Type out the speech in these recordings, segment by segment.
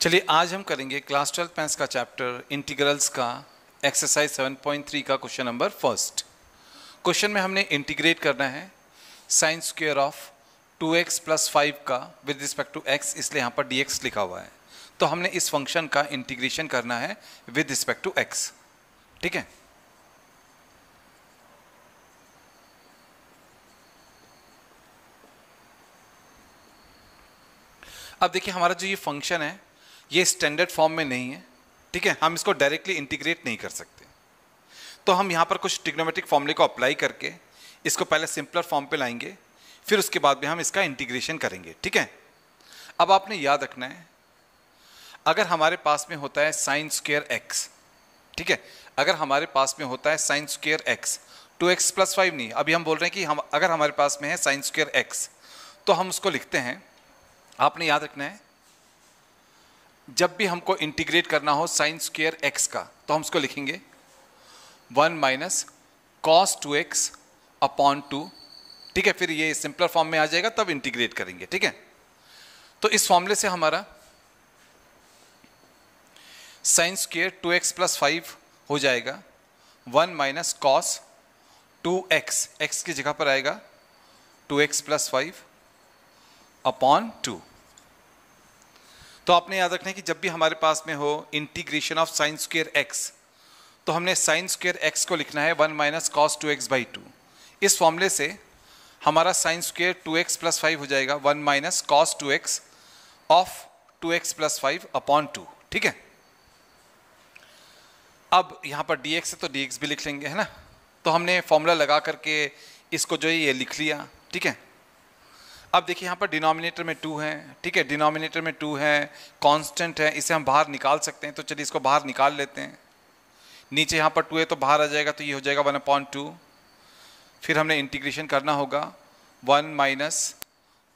चलिए आज हम करेंगे क्लास ट्वेल्थ मैथ्स का चैप्टर इंटीग्रल्स का एक्सरसाइज 7.3 का क्वेश्चन नंबर फर्स्ट क्वेश्चन में हमने इंटीग्रेट करना है sine square of 2x x plus five का विद रिस्पेक्ट टू x इसलिए यहाँ पर dx लिखा हुआ है तो हमने इस फंक्शन का इंटीग्रेशन करना है विद रिस्पेक्ट टू x ठीक है अब देखिए हमारा जो ये फंक्शन है ये स्टैंडर्ड फॉर्म में नहीं है ठीक है हम इसको डायरेक्टली इंटीग्रेट नहीं कर सकते तो हम यहाँ पर कुछ टिग्नोमेटिक फॉर्मूले को अप्लाई करके इसको पहले सिंपलर फॉर्म पे लाएंगे फिर उसके बाद में हम इसका इंटीग्रेशन करेंगे ठीक है अब आपने याद रखना है अगर हमारे पास में होता है साइन स्क्र एक्स ठीक है अगर हमारे पास में होता है sine square x two x plus five नहीं अभी हम बोल रहे हैं कि हम अगर हमारे पास में है साइन स्क्र एक्स तो हम उसको लिखते हैं आपने याद रखना है जब भी हमको इंटीग्रेट करना हो साइन स्क्र एक्स का तो हम उसको लिखेंगे one minus cos two x upon two ठीक है फिर ये सिंपलर फॉर्म में आ जाएगा तब इंटीग्रेट करेंगे ठीक है तो इस फॉर्मूले से हमारा sine square two x plus five हो जाएगा one minus cos two x x की जगह पर आएगा two x plus five upon two तो आपने याद रखना है कि जब भी हमारे पास में हो integration of sine square x तो हमने साइंस स्क्र एक्स को लिखना है one minus cos two x by two इस फॉर्मूले से हमारा sine square two x plus five हो जाएगा one minus cos two x of two x plus five upon two ठीक है अब यहाँ पर डी एक्स है तो डी एक्स भी लिख लेंगे है ना तो हमने फॉर्मूला लगा करके इसको जो है ये लिख लिया ठीक है अब देखिए यहाँ पर डिनोमिनेटर में टू है ठीक है डिनोमिनेटर में टू है कांस्टेंट है इसे हम बाहर निकाल सकते हैं तो चलिए इसको बाहर निकाल लेते हैं नीचे यहाँ पर टू है तो बाहर आ जाएगा तो ये हो जाएगा वन अपॉन टू फिर हमने इंटीग्रेशन करना होगा वन माइनस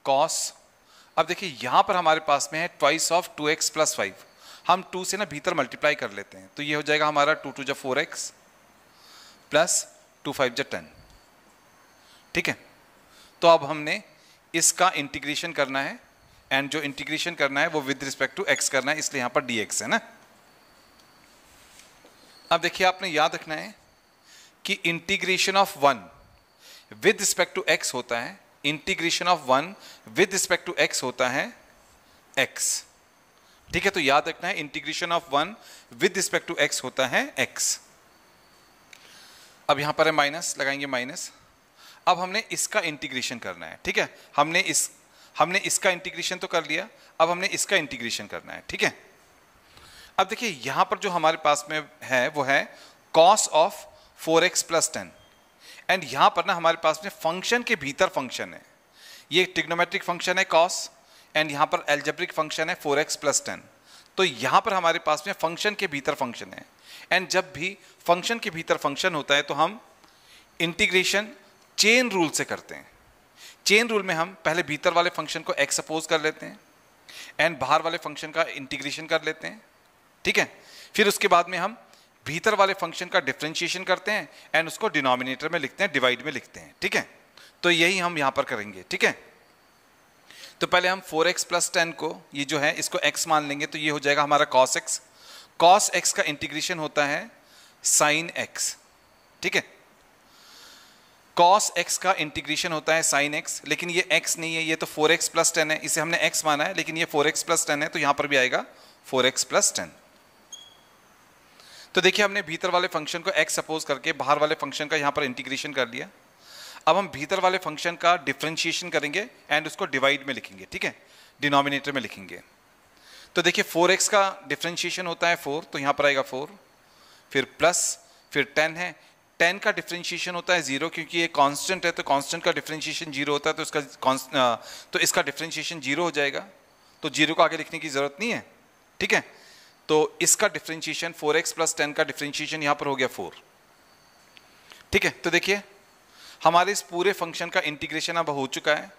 कॉस अब देखिए यहाँ पर हमारे पास में है twice of two x plus five हम टू से ना भीतर मल्टीप्लाई कर लेते हैं तो ये हो जाएगा हमारा टू टू जब four x plus two five जब टेन ठीक है तो अब हमने इसका इंटीग्रेशन करना है एंड जो इंटीग्रेशन करना है वो विद रिस्पेक्ट टू एक्स करना है इसलिए यहां पर डी है ना अब देखिए आपने याद रखना है कि integration of one with respect to x होता है integration of one with respect to x होता है एक्स ठीक है तो याद रखना है integration of one with respect to x होता है एक्स अब यहां पर है माइनस लगाएंगे माइनस अब हमने इसका इंटीग्रेशन करना है ठीक है हमने इस हमने इसका इंटीग्रेशन तो कर लिया अब हमने इसका इंटीग्रेशन करना है ठीक है अब देखिए यहां पर जो हमारे पास में है वो है cos of four x plus ten and यहां पर ना हमारे पास में फंक्शन के भीतर फंक्शन है ये टिग्नोमेट्रिक फंक्शन है कॉस एंड यहाँ पर एल्जेब्रिक फंक्शन है फोर एक्स प्लस टेन तो यहाँ पर हमारे पास में फंक्शन के भीतर फंक्शन है एंड जब भी फंक्शन के भीतर फंक्शन होता है तो हम इंटीग्रेशन चेन रूल से करते हैं चेन रूल में हम पहले भीतर वाले फंक्शन को एक्स सपोज कर लेते हैं एंड बाहर वाले फंक्शन का इंटीग्रेशन कर लेते हैं ठीक है फिर उसके बाद में हम भीतर वाले फंक्शन का डिफ्रेंशिएशन करते हैं एंड उसको डिनोमिनेटर में लिखते हैं डिवाइड में लिखते हैं ठीक है तो यही हम यहाँ पर करेंगे ठीक है तो पहले हम 4x एक्स प्लस टेन को ये जो है इसको x मान लेंगे तो ये हो जाएगा हमारा cos x cos x का इंटीग्रेशन होता है साइन x ठीक है कॉस एक्स का इंटीग्रेशन होता है साइन एक्स लेकिन ये एक्स नहीं है ये तो फोर एक्स प्लस टेन है इसे हमने एक्स माना है लेकिन ये फोर एक्स प्लस टेन है तो यहां पर भी आएगा फोर एक्स प्लस टेन तो देखिए हमने भीतर वाले फंक्शन को एक्स सपोज करके बाहर वाले फंक्शन का यहां पर इंटीग्रेशन कर लिया अब हम भीतर वाले फंक्शन का डिफ्रेंशिएशन करेंगे एंड उसको डिवाइड में लिखेंगे ठीक है डिनोमिनेटर में लिखेंगे तो देखिए फोर एक्स का डिफ्रेंशिएशन होता है फोर तो यहां पर आएगा फोर फिर प्लस फिर टेन है टेन का डिफ्रेंशिएशन होता है जीरो क्योंकि ये कांस्टेंट है तो कांस्टेंट का डिफ्रेंशिएशन जीरो होता है तो इसका तो इसका डिफ्रेंशिएशन जीरो हो जाएगा तो जीरो को आगे लिखने की जरूरत नहीं है ठीक है तो इसका differentiation four x plus ten का डिफ्रेंशिएशन यहां पर हो गया फोर ठीक है तो देखिए हमारे इस पूरे फंक्शन का इंटीग्रेशन अब हो चुका है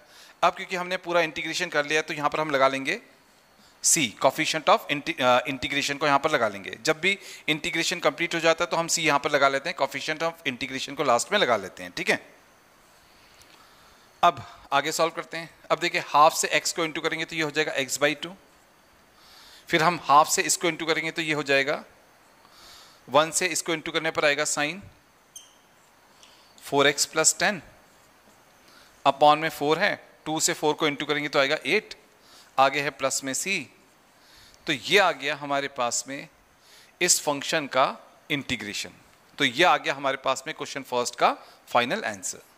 अब क्योंकि हमने पूरा इंटीग्रेशन कर लिया तो यहां पर हम लगा लेंगे सी कॉफिशेंट ऑफ इंटीग्रेशन को यहां पर लगा लेंगे जब भी इंटीग्रेशन कंप्लीट हो जाता है तो हम सी यहां पर लगा लेते हैं कॉफिशेंट ऑफ इंटीग्रेशन को लास्ट में लगा लेते हैं ठीक है अब आगे सॉल्व करते हैं अब देखिए हाफ से एक्स को इंटू करेंगे तो ये हो जाएगा एक्स बाई टू फिर हम हाफ से इसको इंटू करेंगे तो ये हो जाएगा वन से इसको इंटू करने पर आएगा sine four x plus ten upon में फोर है टू से फोर को इंटू करेंगे तो आएगा एट आगे है प्लस में सी तो ये आ गया हमारे पास में इस फंक्शन का इंटीग्रेशन तो ये आ गया हमारे पास में क्वेश्चन फर्स्ट का फाइनल आंसर